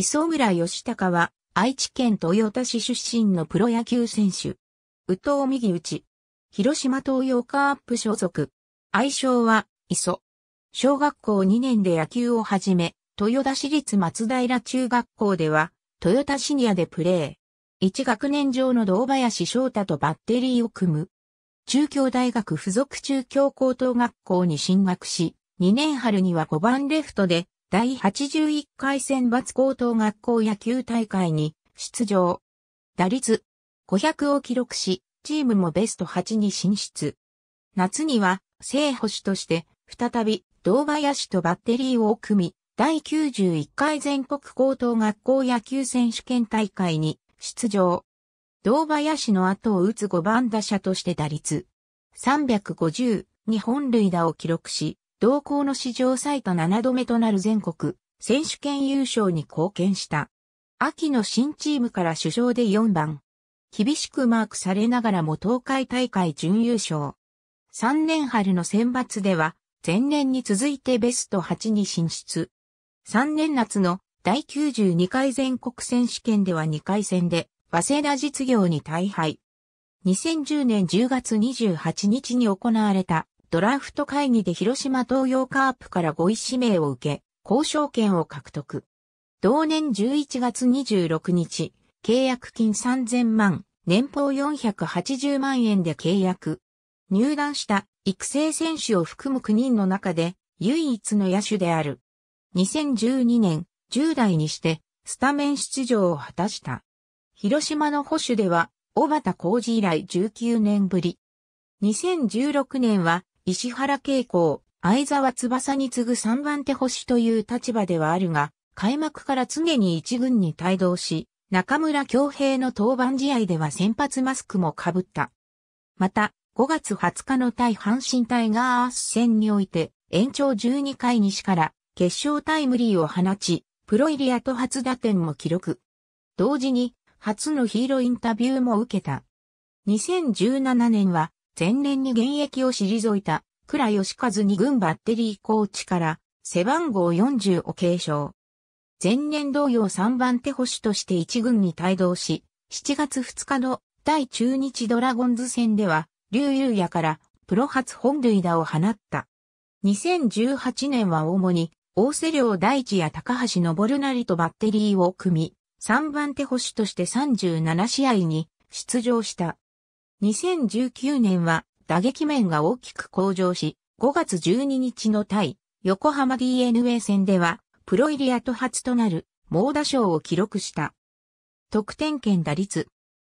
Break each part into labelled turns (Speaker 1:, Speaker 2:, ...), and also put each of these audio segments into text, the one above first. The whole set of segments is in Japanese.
Speaker 1: 磯村義孝は、愛知県豊田市出身のプロ野球選手。宇藤右内。広島東洋カープ所属。愛称は、磯。小学校2年で野球を始め、豊田市立松平中学校では、豊田シニアでプレー。1学年上の堂林翔太とバッテリーを組む。中京大学附属中京高等学校に進学し、2年春には5番レフトで第81回選抜高等学校野球大会に出場。打率500を記録し、チームもベスト8に進出。夏には聖保守として再び堂林とバッテリーを組み、第91回全国高等学校野球選手権大会に出場。堂林の後を打つ5番打者として打率350、日本塁打を記録し、同校の史上最多7度目となる全国選手権優勝に貢献した。秋の新チームから主将で4番。厳しくマークされながらも東海大会準優勝。3年春の選抜では、前年に続いてベスト8に進出。3年夏の第92回全国選手権では2回戦で、早稲田実業に大敗。2010年10月28日に行われたドラフト会議で広島東洋カープから5位指名を受け、交渉権を獲得。同年11月26日、契約金3000万、年俸480万円で契約。入団した育成選手を含む9人の中で唯一の野手である。2012年、10代にしてスタメン出場を果たした。広島の保守では、小畑浩二以来19年ぶり。2016年は石原慶子、相沢翼に次ぐ3番手星という立場ではあるが、開幕から常に一軍に帯同し、中村京平の登板試合では先発マスクも被った。また、5月20日の対阪神タイガース戦において、延長12回西から決勝タイムリーを放ち、プロ入りと初打点も記録。同時に、初のヒーローインタビューも受けた。2017年は、前年に現役を退いた倉義和二軍バッテリーコーチから背番号40を継承。前年同様3番手捕手として1軍に帯同し、7月2日の第中日ドラゴンズ戦では、竜優也からプロ初本塁打を放った。2018年は主に、大瀬良大地や高橋昇成とバッテリーを組み、3番手捕手として37試合に出場した。2019年は打撃面が大きく向上し、5月12日の対横浜 DNA 戦では、プロ入り後初となる猛打賞を記録した。得点圏打率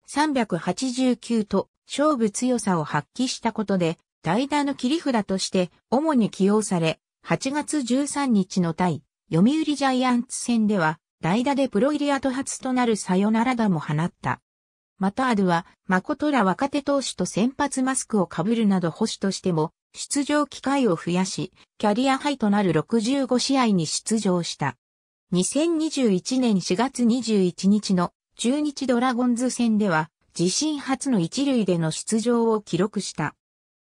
Speaker 1: 389と勝負強さを発揮したことで、代打の切り札として主に起用され、8月13日の対読売ジャイアンツ戦では、代打でプロ入り後初となるサヨナラ打も放った。またアドは、誠ら若手投手と先発マスクをかぶるなど保守としても、出場機会を増やし、キャリアハイとなる65試合に出場した。2021年4月21日の中日ドラゴンズ戦では、自身初の一塁での出場を記録した。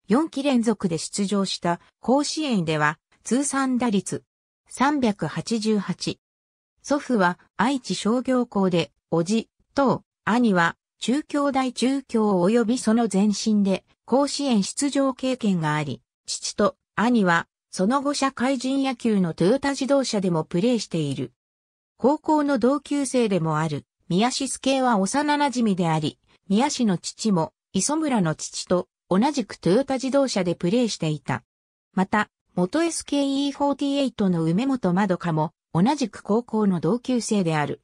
Speaker 1: 4期連続で出場した甲子園では、通算打率388。祖父は愛知商業校で、おじ、と、兄は中京大中京及びその前身で甲子園出場経験があり、父と兄はその後社会人野球のトヨタ自動車でもプレーしている。高校の同級生でもある宮志助は幼馴染であり、宮志の父も磯村の父と同じくトヨタ自動車でプレーしていた。また、元 SKE48 の梅本まどかも同じく高校の同級生である。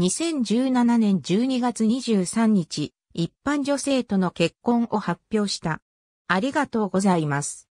Speaker 1: 2017年12月23日、一般女性との結婚を発表した。ありがとうございます。